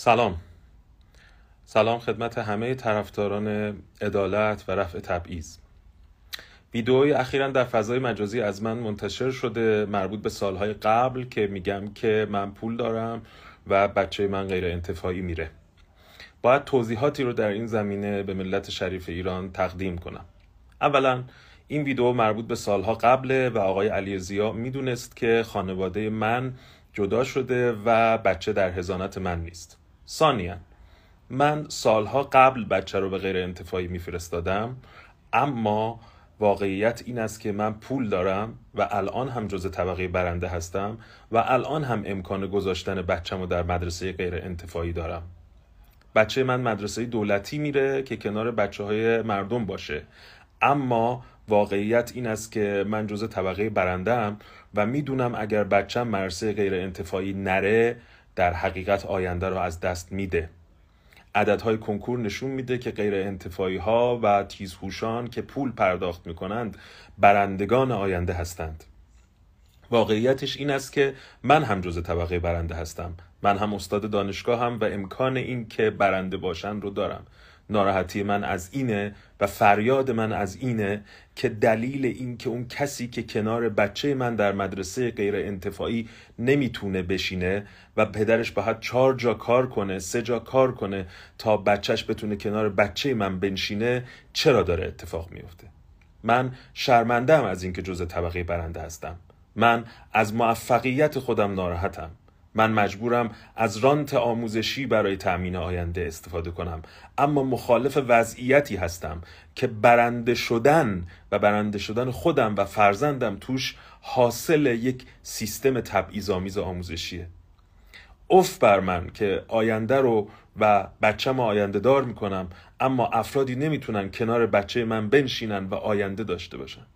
سلام سلام خدمت همه طرفداران عدالت و رفع تبعیض ویدئوی اخیرا در فضای مجازی از من منتشر شده مربوط به سالهای قبل که میگم که من پول دارم و بچه من غیر انتفاعی میره باید توضیحاتی رو در این زمینه به ملت شریف ایران تقدیم کنم اولا این ویدئو مربوط به سالها قبله و آقای علی زیا میدونست که خانواده من جدا شده و بچه در هزانت من نیست ثانیا من سالها قبل بچه رو به غیر انتفاعی میفرستادم اما واقعیت این است که من پول دارم و الان هم جز طبقه برنده هستم و الان هم امکان گذاشتن بچم رو در مدرسه غیر انتفاعی دارم بچه من مدرسه دولتی میره که کنار بچه های مردم باشه اما واقعیت این است که من جز طبقه برنده هم و میدونم اگر بچم مدرسه غیر انتفاعی نره در حقیقت آینده رو از دست میده عددهای کنکور نشون میده که غیر انتفاعی ها و تیزهوشان که پول پرداخت میکنند برندگان آینده هستند واقعیتش این است که من هم جز طبقه برنده هستم من هم استاد دانشگاه هم و امکان این که برنده باشن رو دارم ناراحتی من از اینه و فریاد من از اینه که دلیل این که اون کسی که کنار بچه من در مدرسه غیر انتفاعی نمیتونه بشینه و پدرش باید چهار جا کار کنه سه جا کار کنه تا بچهش بتونه کنار بچه من بنشینه چرا داره اتفاق میفته من شرمندم از اینکه جزء طبقه برنده هستم من از موفقیت خودم ناراحتم من مجبورم از رانت آموزشی برای تأمین آینده استفاده کنم اما مخالف وضعیتی هستم که برنده شدن و برنده شدن خودم و فرزندم توش حاصل یک سیستم تبعیض‌آمیز آموزشیه اوف بر من که آینده رو و ما آینده دار میکنم اما افرادی نمیتونن کنار بچه من بنشینن و آینده داشته باشن